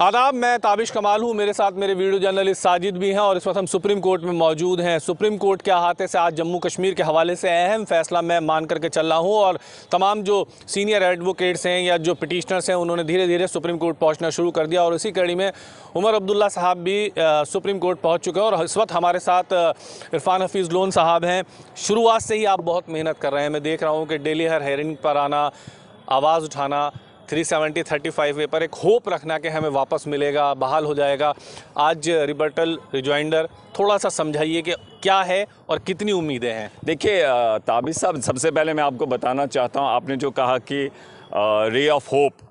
आदाब मैं ताबिश कमाल हूँ मेरे साथ मेरे वीडियो जर्नलिस्ट साजिद भी हैं और इस वक्त हम सुप्रीम कोर्ट में मौजूद हैं सुप्रीम कोर्ट के अहाते से आज जम्मू कश्मीर के हवाले से अहम फैसला मैं मान करके चल रहा हूँ और तमाम जो सीनियर एडवोकेट्स हैं या जो पटिशनर्स हैं उन्होंने धीरे धीरे सुप्रीम कोर्ट पहुँचना शुरू कर दिया और इसी कड़ी में उमर अब्दुल्ला साहब भी सुप्रीम कोर्ट पहुँच चुके हैं और इस वक्त हमारे साथ इरफान हफीज़ लोन साहब हैं शुरुआत से ही आप बहुत मेहनत कर रहे हैं मैं देख रहा हूँ कि डेली हर हेरिंग पर आना आवाज़ उठाना थ्री सेवेंटी थर्टी फाइव वे पर एक होप रखना कि हमें वापस मिलेगा बहाल हो जाएगा आज रिबर्टल रिजॉइंडर थोड़ा सा समझाइए कि क्या है और कितनी उम्मीदें हैं देखिए ताबिर साहब सबसे पहले मैं आपको बताना चाहता हूँ आपने जो कहा कि रे ऑफ होप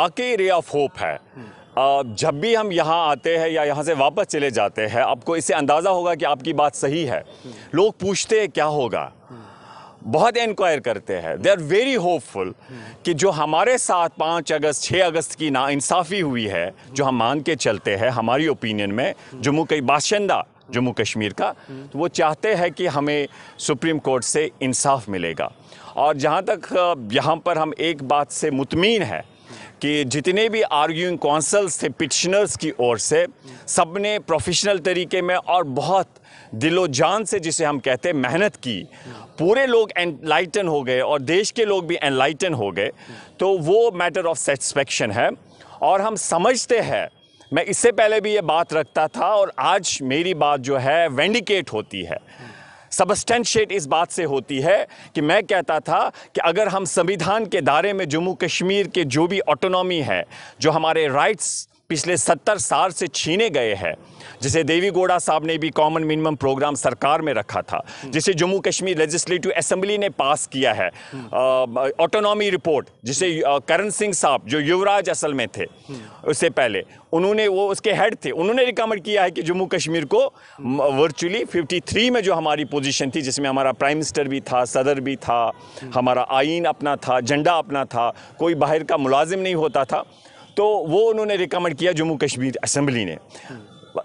वाकई रे ऑफ होप है जब भी हम यहाँ आते हैं या यहाँ से वापस चले जाते हैं आपको इससे अंदाज़ा होगा कि आपकी बात सही है लोग पूछते हैं क्या होगा बहुत इंक्वायर करते हैं दे आर वेरी होपफुल कि जो हमारे साथ पाँच अगस्त छः अगस्त की नाानसाफ़ी हुई है जो हम मान के चलते हैं हमारी ओपिनियन में जम्मू कई बाशिंदा जम्मू कश्मीर का तो वो चाहते हैं कि हमें सुप्रीम कोर्ट से इंसाफ मिलेगा और जहाँ तक यहाँ पर हम एक बात से मुतमिन है कि जितने भी आर्ग्यूइंग कौंसल्स थे पिटिशनर्स की ओर से सब ने प्रोफेशनल तरीके में और बहुत दिलो जान से जिसे हम कहते हैं मेहनत की पूरे लोग एनलाइटन हो गए और देश के लोग भी एनलाइटन हो गए तो वो मैटर ऑफ सेटिस्फेक्शन है और हम समझते हैं मैं इससे पहले भी ये बात रखता था और आज मेरी बात जो है वेंडिकेट होती है सबस्टेंशिएट इस बात से होती है कि मैं कहता था कि अगर हम संविधान के दायरे में जम्मू कश्मीर के जो भी ऑटोनॉमी है जो हमारे राइट्स पिछले सत्तर साल से छीने गए हैं जिसे देवी गोड़ा साहब ने भी कॉमन मिनिमम प्रोग्राम सरकार में रखा था जिसे जम्मू कश्मीर लेजिस्लेटिव असेंबली ने पास किया है ऑटोनॉमी रिपोर्ट जिसे करण सिंह साहब जो युवराज असल में थे उससे पहले उन्होंने वो उसके हेड थे उन्होंने रिकमेंड किया है कि जम्मू कश्मीर को वर्चुअली 53 में जो हमारी पोजीशन थी जिसमें हमारा प्राइम मिनिस्टर भी था सदर भी था हमारा आइन अपना था झंडा अपना था कोई बाहर का मुलाजिम नहीं होता था तो वो उन्होंने रिकमेंड किया जम्मू कश्मीर असम्बली ने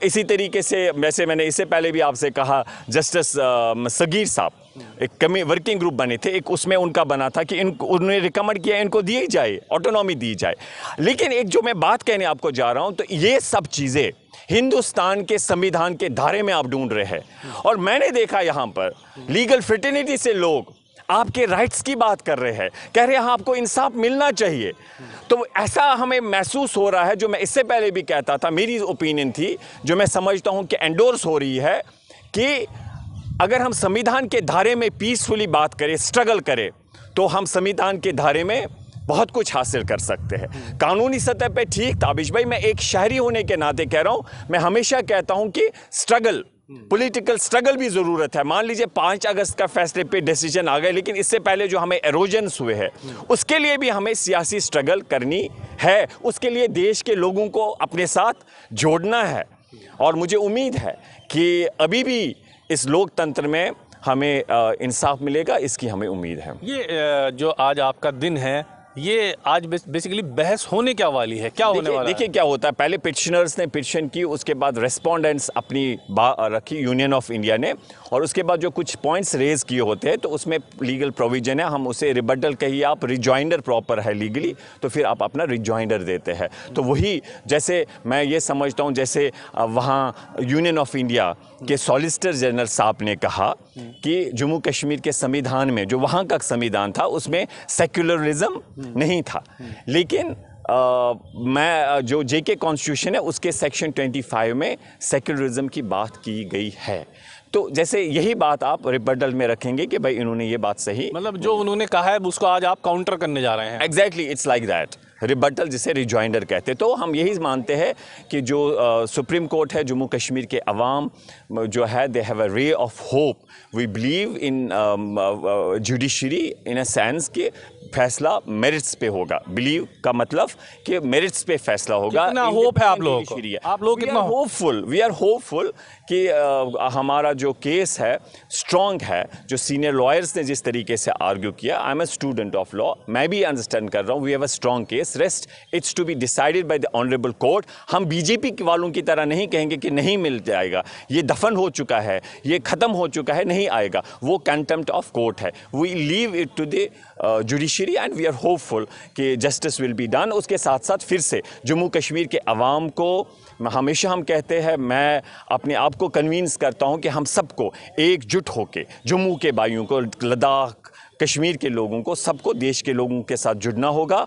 इसी तरीके से वैसे मैंने इससे पहले भी आपसे कहा जस्टिस सगीर साहब एक कमी वर्किंग ग्रुप बने थे एक उसमें उनका बना था कि इन उन्होंने रिकमेंड किया इनको दी जाए ऑटोनॉमी दी जाए लेकिन एक जो मैं बात कहने आपको जा रहा हूँ तो ये सब चीज़ें हिंदुस्तान के संविधान के धारे में आप ढूंढ रहे हैं और मैंने देखा यहाँ पर लीगल फिटर्निटी से लोग आपके राइट्स की बात कर रहे हैं कह रहे हैं हाँ आपको इंसाफ मिलना चाहिए तो ऐसा हमें महसूस हो रहा है जो मैं इससे पहले भी कहता था मेरी ओपिनियन थी जो मैं समझता हूँ कि एंडोर्स हो रही है कि अगर हम संविधान के धारे में पीसफुली बात करें स्ट्रगल करें तो हम संविधान के धारे में बहुत कुछ हासिल कर सकते हैं कानूनी सतह पे ठीक ताबिश भाई मैं एक शहरी होने के नाते कह रहा हूँ मैं हमेशा कहता हूँ कि स्ट्रगल पॉलिटिकल स्ट्रगल भी ज़रूरत है मान लीजिए पाँच अगस्त का फैसले पे डिसीजन आ गए लेकिन इससे पहले जो हमें एरोजन्स हुए हैं उसके लिए भी हमें सियासी स्ट्रगल करनी है उसके लिए देश के लोगों को अपने साथ जोड़ना है और मुझे उम्मीद है कि अभी भी इस लोकतंत्र में हमें इंसाफ मिलेगा इसकी हमें उम्मीद है ये जो आज आपका दिन है ये आज बेसिकली बहस होने क्या वाली है क्या होने वाला देखिए क्या होता है पहले पिटिशनर्स ने पिटिशन की उसके बाद रेस्पोंडेंट्स अपनी रखी यूनियन ऑफ इंडिया ने और उसके बाद जो कुछ पॉइंट्स रेज किए होते हैं तो उसमें लीगल प्रोविजन है हम उसे रिबटल कहिए आप रिजॉइंडर प्रॉपर है लीगली तो फिर आप अपना रिजॉइंडर देते हैं तो वही जैसे मैं ये समझता हूँ जैसे वहाँ यूनियन ऑफ इंडिया के सॉलिसिटर जनरल साहब ने कहा कि जम्मू कश्मीर के संविधान में जो वहाँ का संविधान था उसमें सेक्युलरिज्म नहीं था लेकिन आ, मैं जो जे के कॉन्स्टिट्यूशन है उसके सेक्शन 25 में सेक्युलरिज्म की बात की गई है तो जैसे यही बात आप रिपर्टल में रखेंगे कि भाई इन्होंने ये बात सही मतलब जो उन्होंने कहा है उसको आज आप काउंटर करने जा रहे हैं exactly it's like that rebuttal जिसे रिजॉइंडर कहते तो हम यही मानते हैं कि जो आ, सुप्रीम कोर्ट है जम्मू कश्मीर के अवाम जो है दे have a ray of hope we believe in judiciary in a sense कि फैसला मेरिट्स पे होगा बिलीव का मतलब कि मेरिट्स पे फैसला होगा कितना होप है आप लोगों को आप लोग कितना होपफुल वी आर होपफुल कि आ, हमारा जो केस है स्ट्रॉन्ग है जो सीनियर लॉयर्स ने जिस तरीके से आर्ग्यू किया I am a student of law मैं भी अंडरस्टैंड कर रहा हूँ we have a strong case rest it's to be decided by the honourable court हम बीजेपी वालों की तरह नहीं कहेंगे कि नहीं मिल जाएगा ये दफन हो चुका है ये ख़त्म हो चुका है नहीं आएगा वो कंटेम्प्ट ऑफ कोर्ट है we leave it to the judici judiciary and we are hopeful कि जस्टिस विल बी डन उसके साथ साथ फिर से जम्मू कश्मीर के आवाम को हमेशा हम कहते हैं मैं अपने आप को कन्विंस करता हूँ कि हम सबको एकजुट होकर जम्मू के भाइयों को लद्दाख कश्मीर के लोगों को सबको देश के लोगों के साथ जुड़ना होगा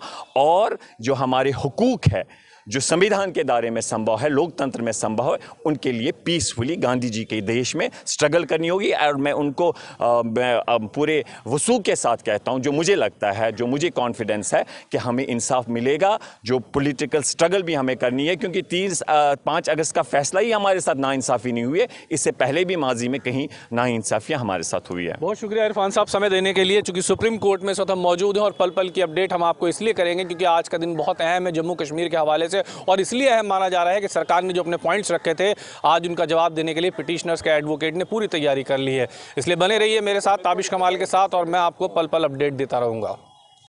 और जो हमारे हकूक़ है जो संविधान के दायरे में संभव है लोकतंत्र में संभव है उनके लिए पीसफुली गांधी जी के देश में स्ट्रगल करनी होगी और मैं उनको आ, मैं, पूरे वसूख के साथ कहता हूँ जो मुझे लगता है जो मुझे कॉन्फिडेंस है कि हमें इंसाफ मिलेगा जो पॉलिटिकल स्ट्रगल भी हमें करनी है क्योंकि तीस पाँच अगस्त का फैसला ही हमारे साथ नाइंसाफ़ी नहीं हुई है इससे पहले भी माजी में कहीं नाइंसाफ़ियाँ हमारे साथ हुई है बहुत शुक्रिया इरफान साहब समय देने के लिए चूँकि सुप्रीम कोर्ट में इस वक्त हम मौजूद हैं और पल पल की अपडेट हम आपको इसलिए करेंगे क्योंकि आज का दिन बहुत अहम है जम्मू कश्मीर के हवाले से से और इसलिए अहम माना जा रहा है कि सरकार ने जो अपने पॉइंट्स रखे थे आज उनका जवाब देने के लिए पिटिशनर्स के एडवोकेट ने पूरी तैयारी कर ली है इसलिए बने रहिए मेरे साथ ताबिश कमाल के साथ और मैं आपको पल पल अपडेट देता रहूँगा